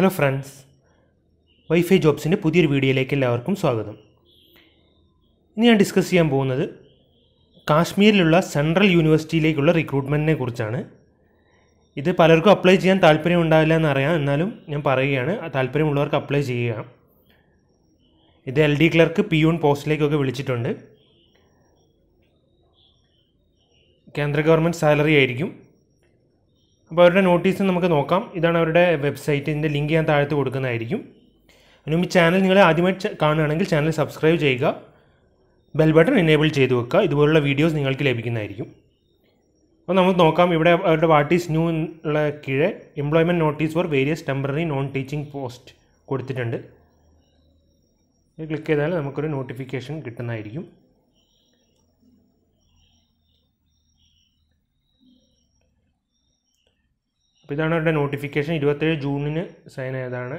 hello friends wifi ജോബ്സിൻ്റെ പുതിയൊരു വീഡിയോയിലേക്ക് എല്ലാവർക്കും സ്വാഗതം ഇനി ഞാൻ ഡിസ്കസ് ചെയ്യാൻ പോകുന്നത് കാശ്മീരിലുള്ള സെൻട്രൽ യൂണിവേഴ്സിറ്റിയിലേക്കുള്ള റിക്രൂട്ട്മെൻറ്റിനെ കുറിച്ചാണ് ഇത് പലർക്കും അപ്ലൈ ചെയ്യാൻ താല്പര്യം ഉണ്ടാവില്ല എന്നറിയാം എന്നാലും ഞാൻ പറയുകയാണ് താല്പര്യമുള്ളവർക്ക് അപ്ലൈ ചെയ്യുക ഇത് L D clerk peon പോസ്റ്റിലേക്കൊക്കെ വിളിച്ചിട്ടുണ്ട് കേന്ദ്ര ഗവൺമെൻറ് സാലറി ആയിരിക്കും അപ്പോൾ അവരുടെ നോട്ടീസ് നമുക്ക് നോക്കാം ഇതാണ് അവരുടെ വെബ്സൈറ്റിൻ്റെ ലിങ്ക് ഞാൻ താഴത്ത് കൊടുക്കുന്നതായിരിക്കും അതിനുമ്പ് ചാനൽ നിങ്ങൾ ആദ്യമായിട്ട് കാണുകയാണെങ്കിൽ ചാനൽ സബ്സ്ക്രൈബ് ചെയ്യുക ബെൽ ബട്ടൺ എനേബിൾ ചെയ്ത് വെക്കുക ഇതുപോലുള്ള വീഡിയോസ് നിങ്ങൾക്ക് ലഭിക്കുന്നതായിരിക്കും അപ്പോൾ നമുക്ക് നോക്കാം ഇവിടെ അവരുടെ വാട്ട് ഈസ് ന്യൂ ഉള്ള കീഴെ employment notice for various temporary non teaching post കൊടുത്തിട്ടുണ്ട് ക്ലിക്ക് ചെയ്താൽ നമുക്കൊരു നോട്ടിഫിക്കേഷൻ കിട്ടുന്നതായിരിക്കും അപ്പോൾ ഇതാണ് അവരുടെ നോട്ടിഫിക്കേഷൻ ഇരുപത്തേഴ് ജൂണിന് സൈൻ ആയതാണ്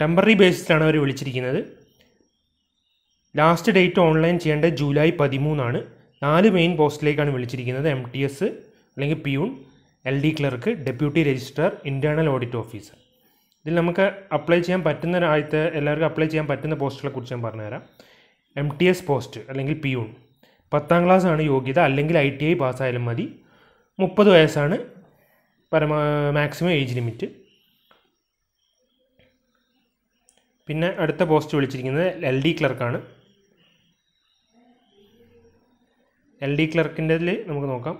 ടെമ്പററി ബേസിസിലാണ് അവർ വിളിച്ചിരിക്കുന്നത് ലാസ്റ്റ് ഡേറ്റ് ഓൺലൈൻ ചെയ്യേണ്ടത് ജൂലൈ പതിമൂന്നാണ് നാല് മെയിൻ പോസ്റ്റിലേക്കാണ് വിളിച്ചിരിക്കുന്നത് എം ടി എസ് അല്ലെങ്കിൽ peon L D clerk deputy registrar internal audit officer ഇതിൽ നമുക്ക് അപ്ലൈ ചെയ്യാൻ പറ്റുന്ന ആദ്യത്തെ എല്ലാവർക്കും അപ്ലൈ ചെയ്യാൻ പറ്റുന്ന പോസ്റ്റുകളെ കുറിച്ച് ഞാൻ പറഞ്ഞുതരാം എം ടി എസ് പോസ്റ്റ് അല്ലെങ്കിൽ പിയൂൺ പത്താം ക്ലാസ് ആണ് യോഗ്യത അല്ലെങ്കിൽ ഐ ടി ഐ പാസ്സായാലും മതി മുപ്പത് വയസ്സാണ് പരമാ മാക്സിമം ഏജ് ലിമിറ്റ് പിന്നെ അടുത്ത പോസ്റ്റ് വിളിച്ചിരിക്കുന്നത് എൽ ഡി ക്ലർക്കാണ് എൽ ഡി ക്ലർക്കിൻ്റെതിൽ നമുക്ക് നോക്കാം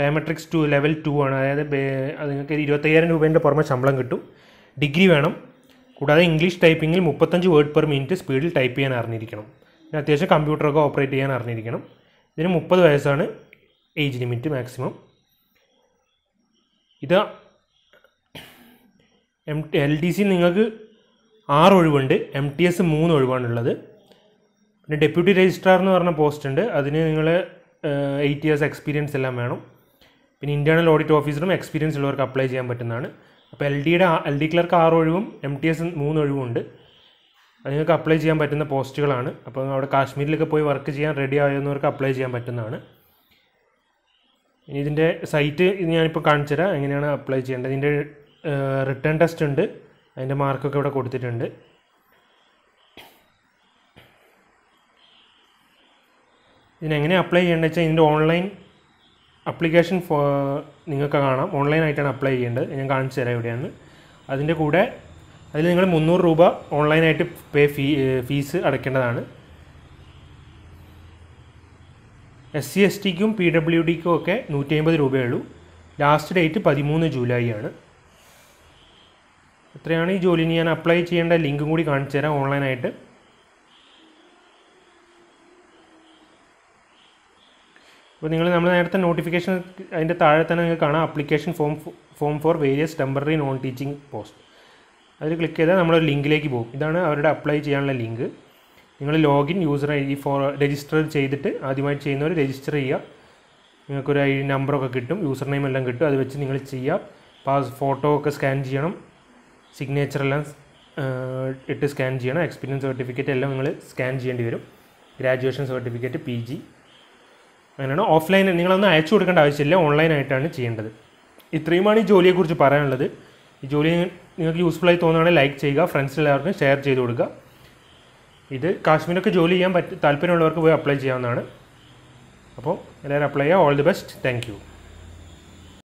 പേമെട്രിക്സ് ടു ലെവൽ ടു ആണ് അതായത് നിങ്ങൾക്ക് ഇരുപത്തയ്യായിരം രൂപേൻ്റെ പുറമെ ശമ്പളം കിട്ടും ഡിഗ്രി വേണം കൂടാതെ ഇംഗ്ലീഷ് ടൈപ്പിങ്ങിൽ മുപ്പത്തഞ്ച് വേർഡ് പെർ മിനിറ്റ് സ്പീഡിൽ ടൈപ്പ് ചെയ്യാൻ അറിഞ്ഞിരിക്കണം പിന്നെ അത്യാവശ്യം കമ്പ്യൂട്ടറൊക്കെ ഓപ്പറേറ്റ് ചെയ്യാൻ അറിഞ്ഞിരിക്കണം ഇതിന് മുപ്പത് വയസ്സാണ് ഏജ് ലിമിറ്റ് മാക്സിമം ഇത് എം എൽ ഡി സി നിങ്ങൾക്ക് ആറ് ഒഴിവുണ്ട് എം ടി എസ് മൂന്ന് ഒഴിവാണുള്ളത് പിന്നെ ഡെപ്യൂട്ടി രജിസ്ട്രാർ എന്ന് പറഞ്ഞ പോസ്റ്റ് ഉണ്ട് അതിന് നിങ്ങൾ എയ്റ്റ് ഇയേഴ്സ് എക്സ്പീരിയൻസ് എല്ലാം വേണം പിന്നെ ഇൻറ്റേർണൽ ഓഡിറ്റ് ഓഫീസറും എക്സ്പീരിയൻസ് ഉള്ളവർക്ക് അപ്ലൈ ചെയ്യാൻ പറ്റുന്നതാണ് അപ്പോൾ എൽ ഡിയുടെ എൽ ഡി ക്ലർക്ക് ആറ് ഒഴിവും എം ടി എസ് മൂന്ന് ഒഴിവും ഉണ്ട് നിങ്ങൾക്ക് അപ്ലൈ ചെയ്യാൻ പറ്റുന്ന പോസ്റ്റുകളാണ് അപ്പോൾ അവിടെ കാശ്മീരിലൊക്കെ പോയി വർക്ക് ചെയ്യാൻ റെഡി ആയെന്നവർക്ക് അപ്ലൈ ചെയ്യാൻ പറ്റുന്നതാണ് ഇനി ഇതിൻ്റെ സൈറ്റ് ഇത് ഞാനിപ്പോൾ കാണിച്ചു തരാം എങ്ങനെയാണ് അപ്ലൈ ചെയ്യേണ്ടത് ഇതിൻ്റെ റിട്ടേൺ ടെസ്റ്റ് ഉണ്ട് അതിൻ്റെ മാർക്കൊക്കെ ഇവിടെ കൊടുത്തിട്ടുണ്ട് ഇതിനെങ്ങനെ അപ്ലൈ ചെയ്യേണ്ടത് വെച്ചാൽ ഇതിൻ്റെ ഓൺലൈൻ അപ്ലിക്കേഷൻ നിങ്ങൾക്ക് കാണാം ഓൺലൈൻ ആയിട്ടാണ് അപ്ലൈ ചെയ്യേണ്ടത് ഞാൻ കാണിച്ചു തരാം ഇവിടെയാണ് അതിൻ്റെ കൂടെ അതിൽ നിങ്ങൾ മുന്നൂറ് രൂപ ഓൺലൈനായിട്ട് പേ ഫീ ഫീസ് അടയ്ക്കേണ്ടതാണ് എസ് സി എസ് ടിക്കും പി ഡബ്ല്യു ഡിക്കും ഒക്കെ നൂറ്റി അമ്പത് രൂപയുള്ളൂ ലാസ്റ്റ് ഡേറ്റ് പതിമൂന്ന് ജൂലൈ ആണ് ഇത്രയാണ് ഈ ജോലിന് ഞാൻ അപ്ലൈ ചെയ്യേണ്ട ലിങ്കും കൂടി കാണിച്ചു തരാം ഓൺലൈനായിട്ട് അപ്പോൾ നിങ്ങൾ നമ്മൾ നേരത്തെ നോട്ടിഫിക്കേഷൻ അതിൻ്റെ താഴെ തന്നെ നിങ്ങൾക്ക് കാണാം application form form for various temporary non teaching post അതിൽ ക്ലിക്ക് ചെയ്താൽ നമ്മളൊരു ലിങ്കിലേക്ക് പോകും ഇതാണ് അവരുടെ അപ്ലൈ ചെയ്യാനുള്ള ലിങ്ക് നിങ്ങൾ login user I D for register ചെയ്തിട്ട് ആദ്യമായിട്ട് ചെയ്യുന്നവർ രജിസ്റ്റർ ചെയ്യുക നിങ്ങൾക്കൊരു ഐ ഡി നമ്പറൊക്കെ കിട്ടും യൂസർ നെയിം എല്ലാം കിട്ടും അത് വെച്ച് നിങ്ങൾ ചെയ്യുക പാസ് ഫോട്ടോ ഒക്കെ സ്കാൻ ചെയ്യണം സിഗ്നേച്ചർ എല്ലാം ഇട്ട് സ്കാൻ ചെയ്യണം എക്സ്പീരിയൻസ് സർട്ടിഫിക്കറ്റ് എല്ലാം നിങ്ങൾ സ്കാൻ ചെയ്യേണ്ടി വരും ഗ്രാജുവേഷൻ സർട്ടിഫിക്കറ്റ് പി ജി അങ്ങനെയാണ് ഓഫ്ലൈൻ നിങ്ങളൊന്നും അയച്ചു കൊടുക്കേണ്ട ആവശ്യമില്ല ഓൺലൈനായിട്ടാണ് ചെയ്യേണ്ടത് ഇത്രയുമാണ് ഈ ജോലിയെക്കുറിച്ച് പറയാനുള്ളത് ഈ ജോലി നിങ്ങൾക്ക് യൂസ്ഫുൾ ആയി തോന്നുകയാണെങ്കിൽ ലൈക്ക് ചെയ്യുക ഫ്രണ്ട്സ് എല്ലാവർക്കും ഷെയർ ചെയ്ത് കൊടുക്കുക ഇത് കാശ്മീരൊക്കെ ജോലി ചെയ്യാൻ പറ്റ താല്പര്യമുള്ളവർക്ക് പോയി അപ്ലൈ ചെയ്യാവുന്നതാണ് അപ്പോൾ എല്ലാവരും അപ്ലൈ ചെയ്യുക ഓൾ ദി ബെസ്റ്റ് താങ്ക്